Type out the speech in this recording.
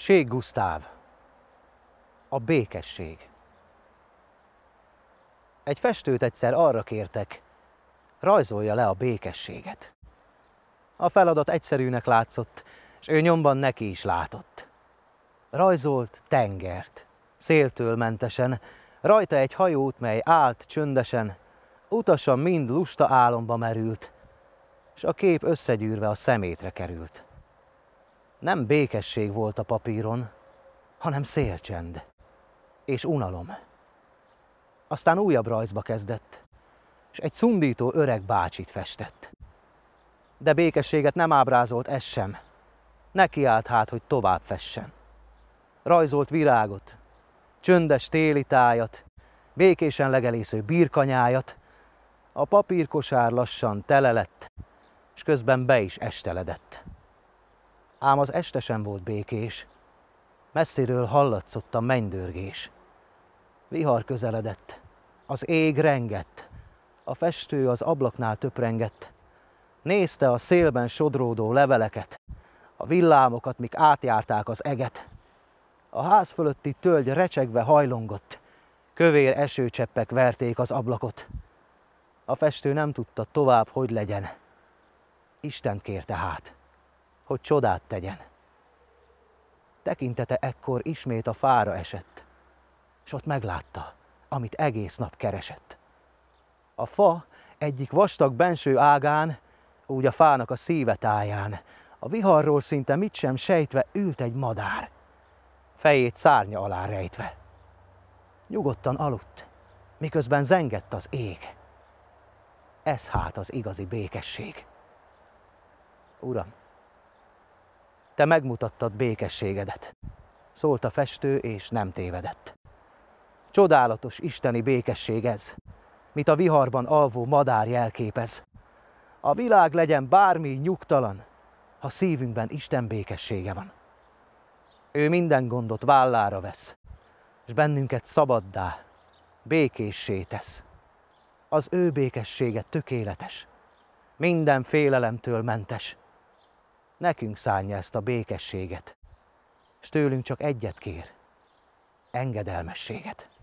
Ség Gusztáv, a békesség. Egy festőt egyszer arra kértek, rajzolja le a békességet. A feladat egyszerűnek látszott, és ő nyomban neki is látott. Rajzolt tengert, széltől mentesen, rajta egy hajót, mely állt csöndesen, utasa mind lusta álomba merült, és a kép összegyűrve a szemétre került. Nem békesség volt a papíron, hanem szélcsend és unalom. Aztán újabb rajzba kezdett, és egy szundító öreg bácsit festett. De békességet nem ábrázolt ez sem. Neki állt hát, hogy tovább fessen. Rajzolt virágot, csöndes téli tájat, békésen legelésző birkanyájat, a papírkosár lassan tele lett, és közben be is esteledett ám az este sem volt békés. Messziről hallatszott a mennydörgés. Vihar közeledett, az ég rengett, a festő az ablaknál töprengett. Nézte a szélben sodródó leveleket, a villámokat, mik átjárták az eget. A ház fölötti tölgy recsegve hajlongott, kövér esőcseppek verték az ablakot. A festő nem tudta tovább, hogy legyen. Isten kérte hát hogy csodát tegyen. Tekintete ekkor ismét a fára esett, és ott meglátta, amit egész nap keresett. A fa egyik vastag benső ágán, úgy a fának a szíve táján, a viharról szinte mit sem sejtve ült egy madár, fejét szárnya alá rejtve. Nyugodtan aludt, miközben zengett az ég. Ez hát az igazi békesség. Uram, te megmutattad békességedet. Szólt a festő, és nem tévedett. Csodálatos isteni békesség ez, mit a viharban alvó madár jelképez. A világ legyen bármi nyugtalan, ha szívünkben Isten békessége van. Ő minden gondot vállára vesz, és bennünket szabaddá, békéssé tesz. Az ő békessége tökéletes, minden félelemtől mentes, nekünk szánja ezt a békességet, és tőlünk csak egyet kér, engedelmességet.